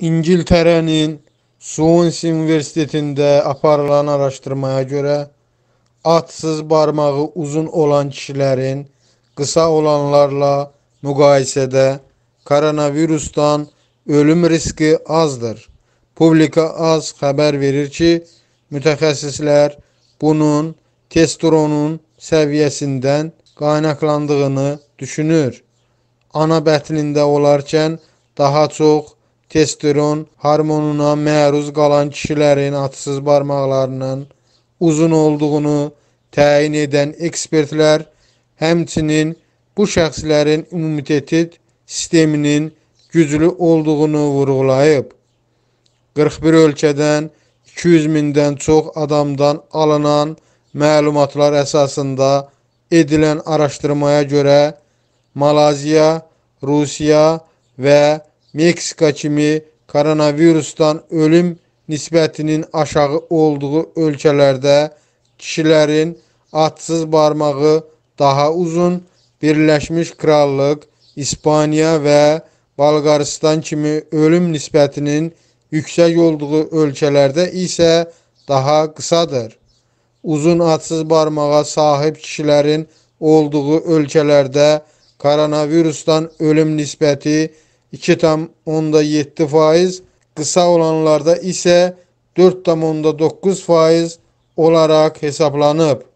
İngiltərənin Suonsi Universitetində aparılan araşdırmaya görə atsız barmağı uzun olan kişilərin qısa olanlarla müqayisədə koronavirusdan ölüm riski azdır. Publika az xəbər verir ki, mütəxəssislər bunun testosteronun səviyyəsindən qaynaqlandığını düşünür. Ana bətnində olarkən daha çox testosteron hormonuna məruz qalan kişilərin atsız barmaqlarının uzun olduğunu təyin edən ekspertlər həmçinin bu şəxslərin immunitet sisteminin güclü olduğunu vurğulayıb. 41 ölkədən 200 mindən çox adamdan alınan məlumatlar əsasında edilən araşdırmaya görə Malaziya, Rusiya və Meksika kimi koronavirusdan ölüm nisbətinin aşağı olduğu ölkələrdə kişilərin atsız barmağı daha uzun Birləşmiş Krallıq, İspaniya və Bolqaristan kimi ölüm nisbətinin yüksək olduğu ölkələrdə isə daha qısadır. Uzun atsız barmağa sahib kişilərin olduğu ölkələrdə koronavirusdan ölüm nisbəti 2 tam onda 7 faiz, kısa olanlarda ise 4 tam onda 9 faiz olarak hesaplanıp